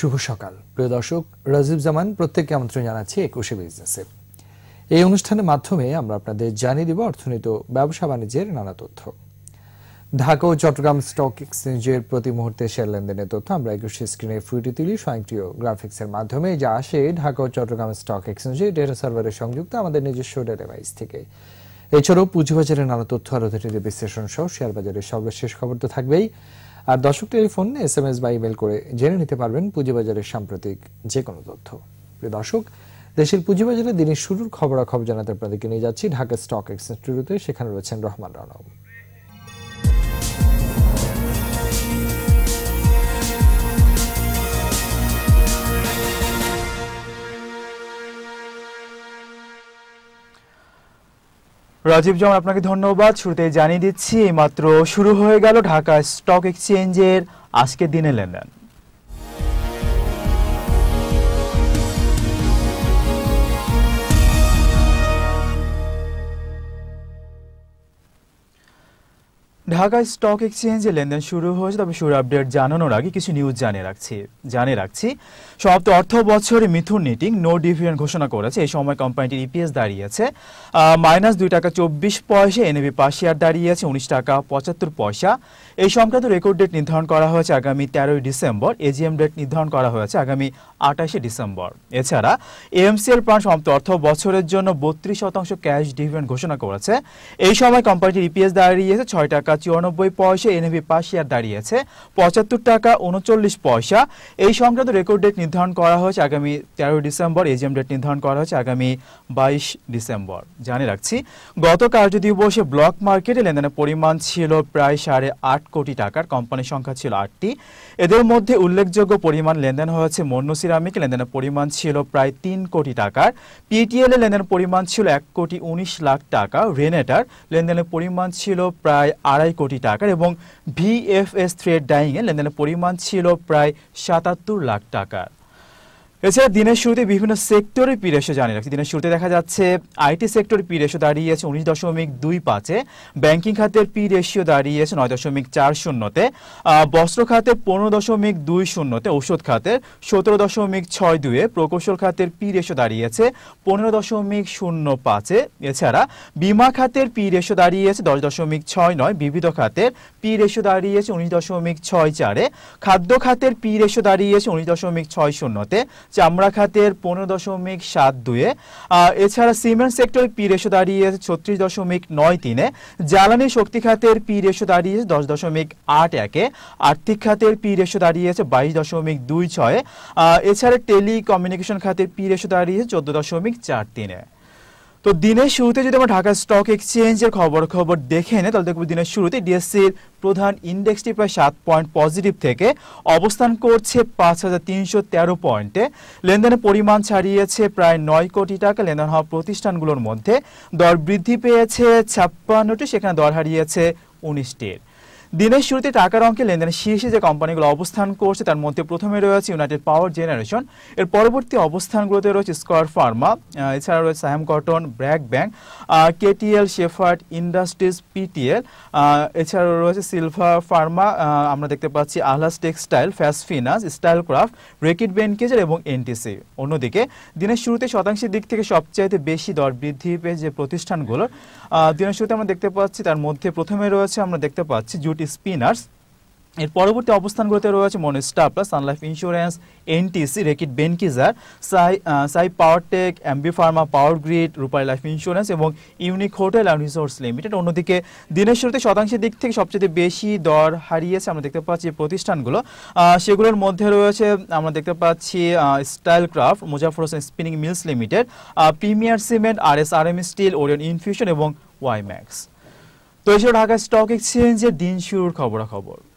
শুভ সকাল প্রিয় দর্শক রাজীব জামান প্রত্যেককে আমন্ত্রণ জানাচ্ছি একুশে বিজনেসে এই অনুষ্ঠানের মাধ্যমে আমরা আপনাদের জানিয়ে দেব অর্থনীত ব্যবসা বাণিজ্যের নানা তথ্য ঢাকা ও চট্টগ্রাম স্টক এক্সচেঞ্জের প্রতি মুহূর্তে শেয়ার লেনদেনের তথ্য আমরা একুশে স্ক্রিনে ফুটে তুলি স্বয়ংক্রিয় গ্রাফিক্সের মাধ্যমে যা আসে ঢাকা ও চট্টগ্রাম স্টক এক্সচেঞ্জে ডেটা সার্ভারে সংযুক্ত আমাদের নিজস্ব ডেটাবাইস থেকে এছাড়াও পুঁজিবাজারের নানা তথ্য আর অর্থনীতি বিশ্লেষণ সহ শেয়ার বাজারের সর্বশেষ খবর তো থাকবেই আর দর্শক টেলিফোন এস এম এস বা ইমেল করে জেনে নিতে পারবেন পুঁজিবাজারের সাম্প্রতিক যে কোনো তথ্য প্রিয় দর্শক দেশের পুঁজিবাজারে দিনের শুরুর খবরাখবর জানাতে আপনাদেরকে নিয়ে যাচ্ছি ঢাকা স্টক এক্সচেঞ্জ স্টুডিওতে সেখানে রয়েছেন রহমান রানব রাজীব জম আপনাকে ধন্যবাদ শুরুতে জানিয়ে দিচ্ছি মাত্র শুরু হয়ে গেল ঢাকা স্টক এক্সচেঞ্জের আজকের দিনে লেনদেন ঢাকা স্টক এক্সচেঞ্জে লেনদেন শুরু হয়েছে তবে শুরু আপডেট জানানোর আগে কিছু নিউজ জানিয়ে রাখছি জানিয়ে রাখছি সপ্ত অর্থ বছরে মিথুন নিটিং নো ডিভিডেন্ড ঘোষণা করেছে এই সময় কোম্পানিটির ইপিএস দাঁড়িয়েছে মাইনাস দুই টাকা চব্বিশ পয়সা এনএবি পার শেয়ার দাঁড়িয়েছে উনিশ টাকা পঁচাত্তর পয়সা এই সংক্রান্ত রেকর্ড ডেট নির্ধারণ করা হয়েছে আগামী তেরোই ডিসেম্বর এজিএম ডেট নির্ধারণ করা হয়েছে আগামী আঠাশে ডিসেম্বর এছাড়া এএমসিএল প্রাণ সমাপ্ত অর্থ বছরের জন্য বত্রিশ শতাংশ ক্যাশ ডিভিডেন্ড ঘোষণা করেছে এই সময় কোম্পানিটির ইপিএস দাঁড়িয়েছে ছয় টাকা চুরানব্বই পয়সা এনএভি পার শেয়ার দাঁড়িয়েছে পঁচাত্তর টাকা উনচল্লিশ পয়সা এই সংক্রান্ত রেকর্ড ডেট নির্ধারণ করা হয়েছে আগামী তেরোই ডিসেম্বর এজিএম ডেট নির্ধারণ করা হয়েছে আগামী বাইশ ডিসেম্বর জানিয়ে রাখছি গত কার্য দিবসে ব্লক মার্কেটে লেনদেনের পরিমাণ ছিল প্রায় সাড়ে আট কোটি টাকার কোম্পানির সংখ্যা ছিল আটটি এদের মধ্যে উল্লেখযোগ্য পরিমাণ লেনদেন হয়েছে সিরামিক লেনদেনের পরিমাণ ছিল প্রায় তিন কোটি টাকার পিটিএল লেনদেনের পরিমাণ ছিল এক কোটি উনিশ লাখ টাকা রেনেটার লেনদেনের পরিমাণ ছিল প্রায় আড়াই কোটি টাকার এবং ভিএফএস থ্রি এর ডাইংয়ে লেনদেনের পরিমাণ ছিল প্রায় সাতাত্তর লাখ টাকার এছাড়া দিনের শুরুতে বিভিন্ন সেক্টরে পি রেশো জানিয়ে রাখছি দিনের শুরুতে দেখা যাচ্ছে আইটি সেক্টরে পি রেশো দাঁড়িয়েছে উনিশ দশমিক দুই পাঁচে ব্যাংকিং খাতের পি রেশিও দাঁড়িয়েছে নয় দশমিক চার শূন্যতে বস্ত্র খাতের পনেরো দশমিক দুই শূন্যতে ঔষধ খাতের সতেরো দশমিক ছয় দুয়ে প্রকৌশল খাতের পি রেশো দাঁড়িয়েছে পনেরো দশমিক শূন্য পাঁচে এছাড়া বিমা খাতের পি রেশো দাঁড়িয়েছে দশ দশমিক ছয় নয় বিবিধ খাতের পি রেশো দাঁড়িয়েছে উনিশ দশমিক ছয় চারে খাদ্য খাতের পি রেশো দাঁড়িয়েছে উনিশ দশমিক ছয় শূন্যতে চামড়া খাতের পনেরো দশমিক সাত দুয়ে এছাড়া সিমেন্ট সেক্টরে পি রেশো দাঁড়িয়েছে ছত্রিশ দশমিক নয় তিনে জ্বালানি শক্তি খাতের পি রেশো দাঁড়িয়েছে দশ দশমিক আট একে আর্থিক খাতের পি রেশো দাঁড়িয়েছে বাইশ দশমিক দুই ছয় এছাড়া টেলিকমিউনিকেশন খাতের পি রেশো দাঁড়িয়েছে চোদ্দ দশমিক চার তিনে তো দিনের শুরুতে যদি আমরা ঢাকা স্টক এক্সচেঞ্জের খবর খবর দেখে নেই তাহলে দেখবো দিনের শুরুতে ডিএসসির প্রধান ইন্ডেক্সটি প্রায় সাত পয়েন্ট পজিটিভ থেকে অবস্থান করছে পাঁচ হাজার তিনশো তেরো পয়েন্টে লেনদেনের পরিমাণ ছাড়িয়েছে প্রায় নয় কোটি টাকা লেনদেন হওয়া প্রতিষ্ঠানগুলোর মধ্যে দর বৃদ্ধি পেয়েছে ছাপ্পান্নটি সেখানে দর হারিয়েছে উনিশটির দিনের শুরুতে টাকার অঙ্কে লেনদেনের শীর্ষে যে কোম্পানিগুলো অবস্থান করছে তার মধ্যে প্রথমে রয়েছে ইউনাইটেড পাওয়ার জেনারেশন এর পরবর্তী অবস্থানগুলোতে রয়েছে স্কোয়ার ফার্মা এছাড়া রয়েছে সাহেম cotton BRAC bank KTL Shepherd Industries PTL এছাড়াও রয়েছে সিলভার ফার্মা আমরা দেখতে পাচ্ছি আহলাস textile FAS finance Style Craft Reckitt Benckiser এবং এনটিসি অন্যদিকে দিনের শুরুতে শতাংশের দিক থেকে সবচাইতে বেশি দর বৃদ্ধি পেয়ে যে প্রতিষ্ঠানগুলোর দিনের শুরুতে আমরা দেখতে পাচ্ছি তার মধ্যে প্রথমে রয়েছে আমরা দেখতে পাচ্ছি জুটি সিকিউরিটি স্পিনার্স এর পরবর্তী অবস্থানগুলোতে রয়েছে plus sun Sunlife insurance NTC Reckitt Benckiser সাই সাই power tech MB pharma power grid Rupali life insurance এবং unique hotel and resource limited অন্যদিকে দিনের শুরুতে শতাংশের দিক থেকে সবচেয়ে বেশি দর হারিয়েছে আমরা দেখতে পাচ্ছি প্রতিষ্ঠানগুলো সেগুলোর মধ্যে রয়েছে আমরা দেখতে পাচ্ছি Style Craft Muzaffar Hossain spinning mills limited premier cement R S R M steel Orion infusion এবং ওয়াইম্যাক্স তো এসব ঢাকা স্টক এক্সচেঞ্জের দিন শুরুর খবরাখবর